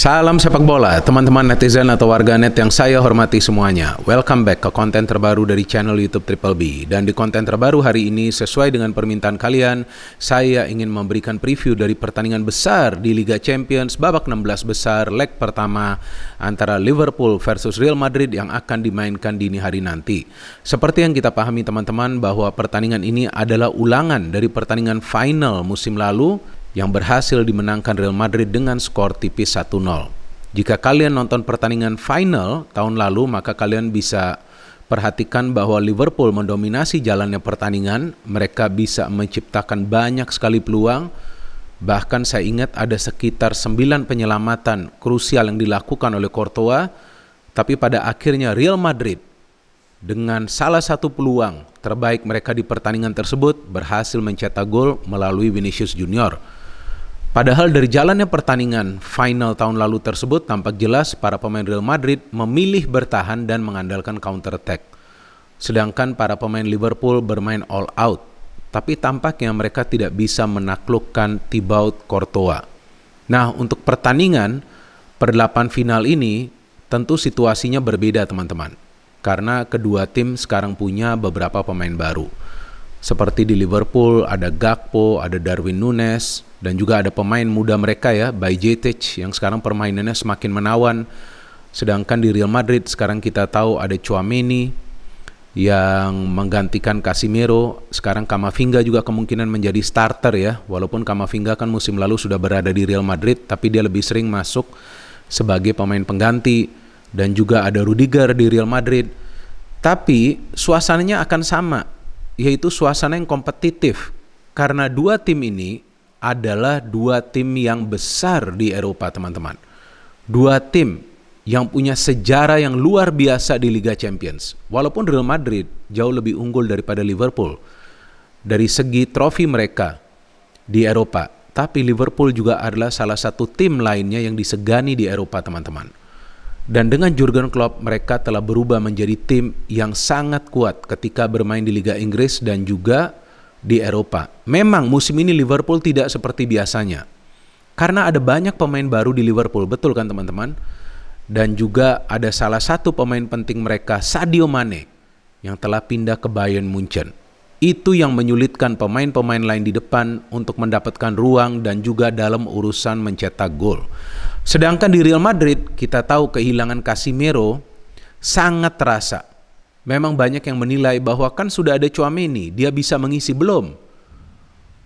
Salam sepak bola, teman-teman netizen atau warganet yang saya hormati semuanya. Welcome back ke konten terbaru dari channel YouTube Triple B. Dan di konten terbaru hari ini, sesuai dengan permintaan kalian, saya ingin memberikan preview dari pertandingan besar di Liga Champions babak 16 besar leg pertama antara Liverpool versus Real Madrid yang akan dimainkan dini hari nanti. Seperti yang kita pahami teman-teman bahwa pertandingan ini adalah ulangan dari pertandingan final musim lalu yang berhasil dimenangkan Real Madrid dengan skor tipis 1-0. Jika kalian nonton pertandingan final tahun lalu, maka kalian bisa perhatikan bahwa Liverpool mendominasi jalannya pertandingan. Mereka bisa menciptakan banyak sekali peluang. Bahkan saya ingat ada sekitar 9 penyelamatan krusial yang dilakukan oleh Courtois. Tapi pada akhirnya Real Madrid dengan salah satu peluang terbaik mereka di pertandingan tersebut berhasil mencetak gol melalui Vinicius Junior. Padahal dari jalannya pertandingan final tahun lalu tersebut tampak jelas para pemain Real Madrid memilih bertahan dan mengandalkan counter attack. Sedangkan para pemain Liverpool bermain all out. Tapi tampaknya mereka tidak bisa menaklukkan Thibaut Courtois. Nah, untuk pertandingan perdelapan final ini tentu situasinya berbeda teman-teman. Karena kedua tim sekarang punya beberapa pemain baru seperti di Liverpool ada Gakpo, ada Darwin Nunes dan juga ada pemain muda mereka ya, Bajetic yang sekarang permainannya semakin menawan. Sedangkan di Real Madrid sekarang kita tahu ada Chouameni yang menggantikan Casimiro, sekarang Kamavinga juga kemungkinan menjadi starter ya, walaupun Kamavinga kan musim lalu sudah berada di Real Madrid tapi dia lebih sering masuk sebagai pemain pengganti dan juga ada Rudiger di Real Madrid. Tapi suasananya akan sama yaitu suasana yang kompetitif. Karena dua tim ini adalah dua tim yang besar di Eropa, teman-teman. Dua tim yang punya sejarah yang luar biasa di Liga Champions. Walaupun Real Madrid jauh lebih unggul daripada Liverpool dari segi trofi mereka di Eropa, tapi Liverpool juga adalah salah satu tim lainnya yang disegani di Eropa, teman-teman. Dan dengan Jurgen Klopp, mereka telah berubah menjadi tim yang sangat kuat ketika bermain di Liga Inggris dan juga di Eropa. Memang musim ini Liverpool tidak seperti biasanya. Karena ada banyak pemain baru di Liverpool, betul kan teman-teman? Dan juga ada salah satu pemain penting mereka, Sadio Mane, yang telah pindah ke Bayern Munchen. Itu yang menyulitkan pemain-pemain lain di depan untuk mendapatkan ruang dan juga dalam urusan mencetak gol. Sedangkan di Real Madrid, kita tahu kehilangan Casimiro sangat terasa. Memang banyak yang menilai bahwa kan sudah ada Chouameni, dia bisa mengisi belum?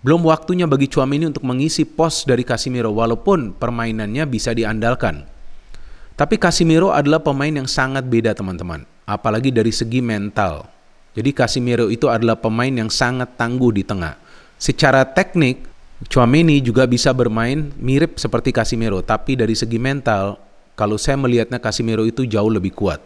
Belum waktunya bagi Chouameni untuk mengisi pos dari Casimiro walaupun permainannya bisa diandalkan. Tapi Casimiro adalah pemain yang sangat beda teman-teman, apalagi dari segi mental. Jadi Casimiro itu adalah pemain yang sangat tangguh di tengah. Secara teknik, Chouameni juga bisa bermain mirip seperti Casimiro. tapi dari segi mental, kalau saya melihatnya Casimiro itu jauh lebih kuat.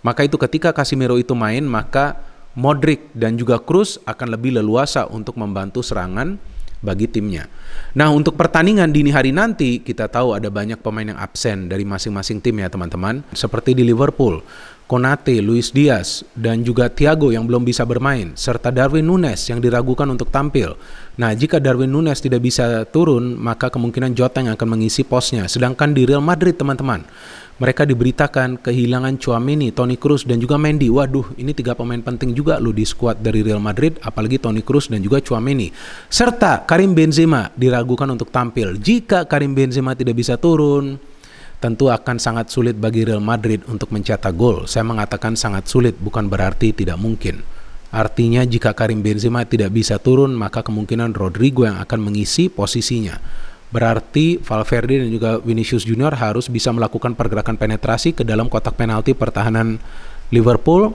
Maka itu ketika Casimiro itu main, maka Modric dan juga Cruz akan lebih leluasa untuk membantu serangan bagi timnya. Nah, untuk pertandingan dini hari nanti, kita tahu ada banyak pemain yang absen dari masing-masing tim ya, teman-teman. Seperti di Liverpool, Konate, Luis Diaz, dan juga Thiago yang belum bisa bermain, serta Darwin Nunes yang diragukan untuk tampil. Nah, jika Darwin Nunes tidak bisa turun, maka kemungkinan Jota yang akan mengisi posnya. Sedangkan di Real Madrid, teman-teman, mereka diberitakan kehilangan Cuamini, Toni Kroos, dan juga Mendy. Waduh, ini tiga pemain penting juga loh di skuad dari Real Madrid, apalagi Toni Kroos dan juga Cuamini, Serta Karim Benzema diragukan untuk tampil. Jika Karim Benzema tidak bisa turun, tentu akan sangat sulit bagi Real Madrid untuk mencetak gol. Saya mengatakan sangat sulit, bukan berarti tidak mungkin. Artinya jika Karim Benzema tidak bisa turun, maka kemungkinan Rodrigo yang akan mengisi posisinya. Berarti Valverde dan juga Vinicius Junior harus bisa melakukan pergerakan penetrasi ke dalam kotak penalti pertahanan Liverpool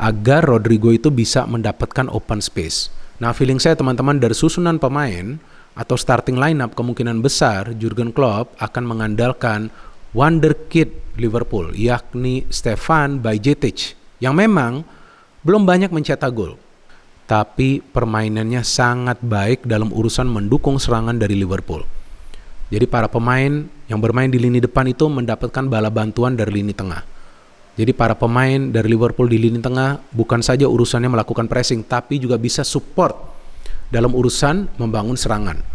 agar Rodrigo itu bisa mendapatkan open space. Nah, feeling saya teman-teman dari susunan pemain atau starting lineup kemungkinan besar Jurgen Klopp akan mengandalkan wonderkid Liverpool yakni Stefan Bajetic, yang memang belum banyak mencetak gol tapi permainannya sangat baik dalam urusan mendukung serangan dari Liverpool. Jadi para pemain yang bermain di lini depan itu mendapatkan bala bantuan dari lini tengah. Jadi para pemain dari Liverpool di lini tengah bukan saja urusannya melakukan pressing tapi juga bisa support dalam urusan membangun serangan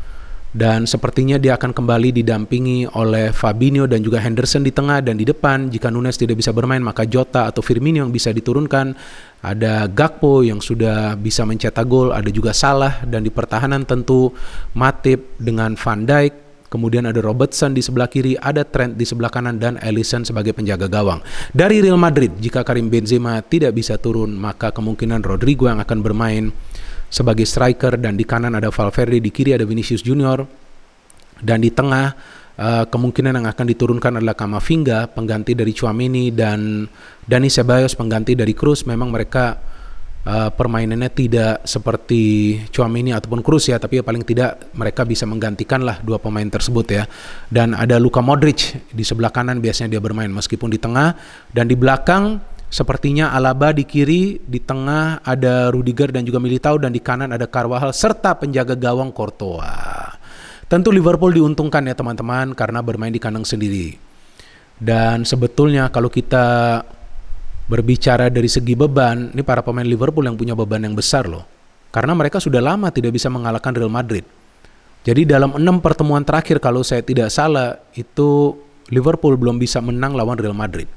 dan sepertinya dia akan kembali didampingi oleh Fabinho dan juga Henderson di tengah dan di depan. Jika Nunes tidak bisa bermain, maka Jota atau Firmino yang bisa diturunkan. Ada Gakpo yang sudah bisa mencetak gol, ada juga Salah dan di pertahanan tentu Matip dengan Van Dijk kemudian ada Robertson di sebelah kiri, ada Trent di sebelah kanan, dan Ellison sebagai penjaga gawang. Dari Real Madrid, jika Karim Benzema tidak bisa turun, maka kemungkinan Rodrigo yang akan bermain sebagai striker dan di kanan ada Valverde, di kiri ada Vinicius Junior dan di tengah uh, kemungkinan yang akan diturunkan adalah Kamavinga pengganti dari Cuamini dan Dani Ceballos pengganti dari Cruz memang mereka uh, permainannya tidak seperti Cuamini ataupun Cruz ya tapi ya paling tidak mereka bisa menggantikan lah dua pemain tersebut ya dan ada Luka Modric di sebelah kanan biasanya dia bermain meskipun di tengah dan di belakang Sepertinya Alaba di kiri, di tengah ada Rudiger dan juga Militao dan di kanan ada Carvajal serta penjaga gawang Courtois. Tentu Liverpool diuntungkan ya teman-teman karena bermain di kandang sendiri. Dan sebetulnya kalau kita berbicara dari segi beban, ini para pemain Liverpool yang punya beban yang besar loh. Karena mereka sudah lama tidak bisa mengalahkan Real Madrid. Jadi dalam enam pertemuan terakhir kalau saya tidak salah itu Liverpool belum bisa menang lawan Real Madrid.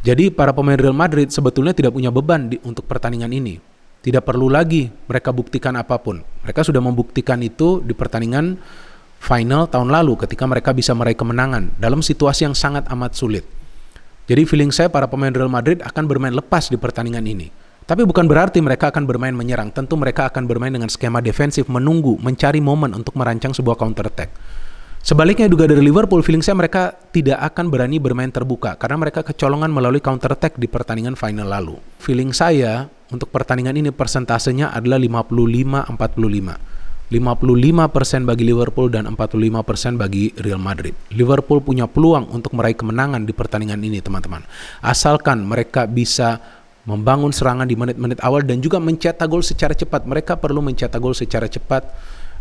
Jadi para pemain Real Madrid sebetulnya tidak punya beban di, untuk pertandingan ini. Tidak perlu lagi mereka buktikan apapun. Mereka sudah membuktikan itu di pertandingan final tahun lalu ketika mereka bisa meraih kemenangan dalam situasi yang sangat amat sulit. Jadi feeling saya para pemain Real Madrid akan bermain lepas di pertandingan ini. Tapi bukan berarti mereka akan bermain menyerang. Tentu mereka akan bermain dengan skema defensif, menunggu, mencari momen untuk merancang sebuah counter attack. Sebaliknya juga dari Liverpool, feeling saya mereka tidak akan berani bermain terbuka karena mereka kecolongan melalui counter attack di pertandingan final lalu. Feeling saya untuk pertandingan ini persentasenya adalah 55-45. 55% bagi Liverpool dan 45% bagi Real Madrid. Liverpool punya peluang untuk meraih kemenangan di pertandingan ini, teman-teman. Asalkan mereka bisa membangun serangan di menit-menit awal dan juga mencetak gol secara cepat. Mereka perlu mencetak gol secara cepat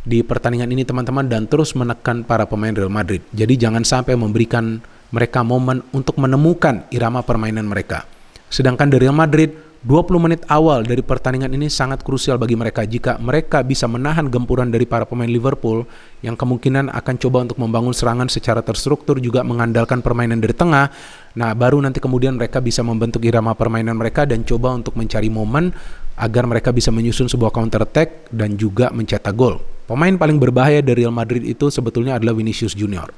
di pertandingan ini teman-teman dan terus menekan para pemain Real Madrid. Jadi jangan sampai memberikan mereka momen untuk menemukan irama permainan mereka. Sedangkan dari Real Madrid, 20 menit awal dari pertandingan ini sangat krusial bagi mereka jika mereka bisa menahan gempuran dari para pemain Liverpool yang kemungkinan akan coba untuk membangun serangan secara terstruktur juga mengandalkan permainan dari tengah. Nah, baru nanti kemudian mereka bisa membentuk irama permainan mereka dan coba untuk mencari momen agar mereka bisa menyusun sebuah counter attack dan juga mencetak gol. Pemain paling berbahaya dari Real Madrid itu sebetulnya adalah Vinicius Junior.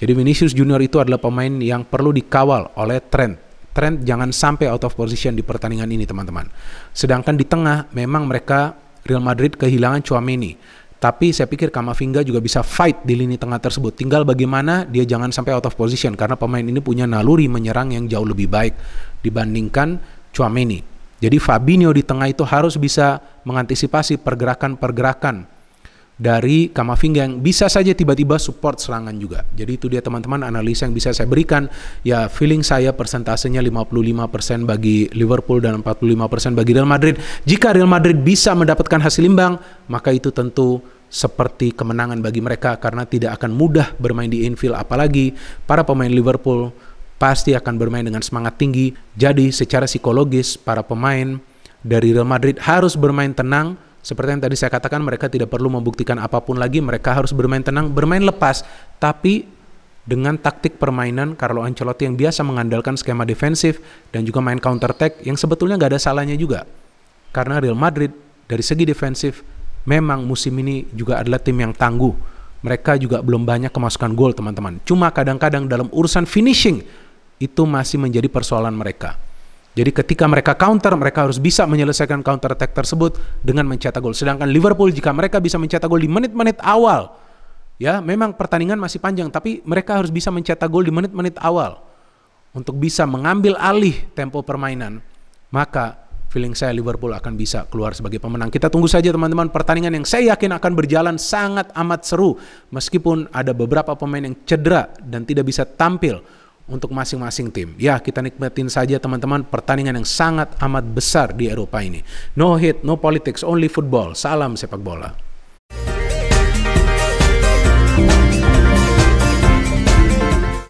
Jadi Vinicius Junior itu adalah pemain yang perlu dikawal oleh Trent. Trent jangan sampai out of position di pertandingan ini teman-teman. Sedangkan di tengah memang mereka Real Madrid kehilangan Chouameni. Tapi saya pikir Kamavinga juga bisa fight di lini tengah tersebut. Tinggal bagaimana dia jangan sampai out of position karena pemain ini punya naluri menyerang yang jauh lebih baik dibandingkan Chouameni. Jadi Fabinho di tengah itu harus bisa mengantisipasi pergerakan-pergerakan dari Kamavinga yang bisa saja tiba-tiba support serangan juga. Jadi itu dia teman-teman analisa yang bisa saya berikan. Ya feeling saya persentasenya 55% bagi Liverpool dan 45% bagi Real Madrid. Jika Real Madrid bisa mendapatkan hasil imbang, maka itu tentu seperti kemenangan bagi mereka karena tidak akan mudah bermain di infield apalagi para pemain Liverpool pasti akan bermain dengan semangat tinggi. Jadi secara psikologis para pemain dari Real Madrid harus bermain tenang seperti yang tadi saya katakan, mereka tidak perlu membuktikan apapun lagi. Mereka harus bermain tenang, bermain lepas, tapi dengan taktik permainan Carlo Ancelotti yang biasa mengandalkan skema defensif dan juga main counter attack yang sebetulnya nggak ada salahnya juga. Karena Real Madrid dari segi defensif memang musim ini juga adalah tim yang tangguh. Mereka juga belum banyak kemasukan gol teman-teman. Cuma kadang-kadang dalam urusan finishing itu masih menjadi persoalan mereka. Jadi ketika mereka counter, mereka harus bisa menyelesaikan counter attack tersebut dengan mencetak gol. Sedangkan Liverpool jika mereka bisa mencetak gol di menit-menit awal, ya memang pertandingan masih panjang, tapi mereka harus bisa mencetak gol di menit-menit awal untuk bisa mengambil alih tempo permainan. Maka feeling saya Liverpool akan bisa keluar sebagai pemenang. Kita tunggu saja teman-teman pertandingan yang saya yakin akan berjalan sangat amat seru meskipun ada beberapa pemain yang cedera dan tidak bisa tampil untuk masing-masing tim. Ya, kita nikmatin saja teman-teman pertandingan yang sangat amat besar di Eropa ini. No hit, no politics, only football. Salam sepak bola.